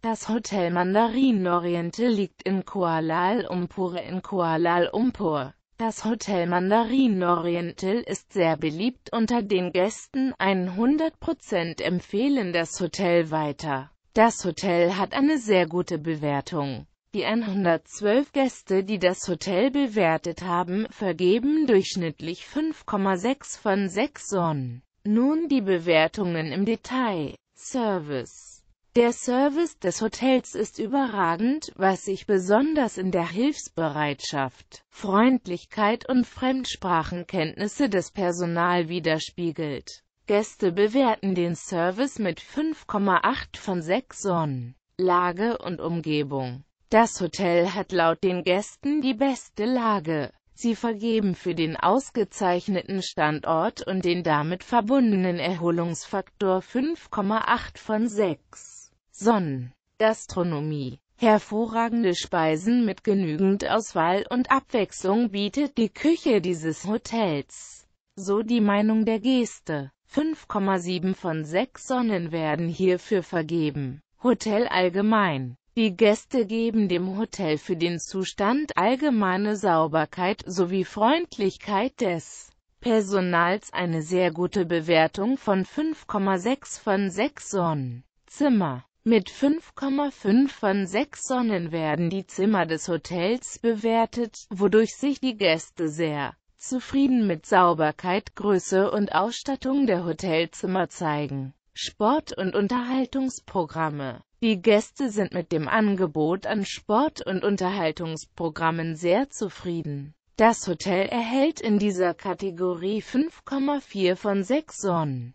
Das Hotel Mandarin Oriente liegt in Kuala Lumpur in Kuala Lumpur. Das Hotel Mandarin Oriental ist sehr beliebt unter den Gästen, 100% empfehlen das Hotel weiter. Das Hotel hat eine sehr gute Bewertung. Die 112 Gäste, die das Hotel bewertet haben, vergeben durchschnittlich 5,6 von 6 Sonnen. Nun die Bewertungen im Detail. Service der Service des Hotels ist überragend, was sich besonders in der Hilfsbereitschaft, Freundlichkeit und Fremdsprachenkenntnisse des Personal widerspiegelt. Gäste bewerten den Service mit 5,8 von 6 Sonnen. Lage und Umgebung Das Hotel hat laut den Gästen die beste Lage. Sie vergeben für den ausgezeichneten Standort und den damit verbundenen Erholungsfaktor 5,8 von 6. Sonnen. Gastronomie hervorragende Speisen mit genügend Auswahl und Abwechslung bietet die Küche dieses Hotels. So die Meinung der Geste. 5,7 von 6 Sonnen werden hierfür vergeben. Hotel allgemein. Die Gäste geben dem Hotel für den Zustand allgemeine Sauberkeit sowie Freundlichkeit des Personals eine sehr gute Bewertung von 5,6 von 6 Sonnen. Zimmer mit 5,5 von 6 Sonnen werden die Zimmer des Hotels bewertet, wodurch sich die Gäste sehr zufrieden mit Sauberkeit, Größe und Ausstattung der Hotelzimmer zeigen. Sport- und Unterhaltungsprogramme Die Gäste sind mit dem Angebot an Sport- und Unterhaltungsprogrammen sehr zufrieden. Das Hotel erhält in dieser Kategorie 5,4 von 6 Sonnen.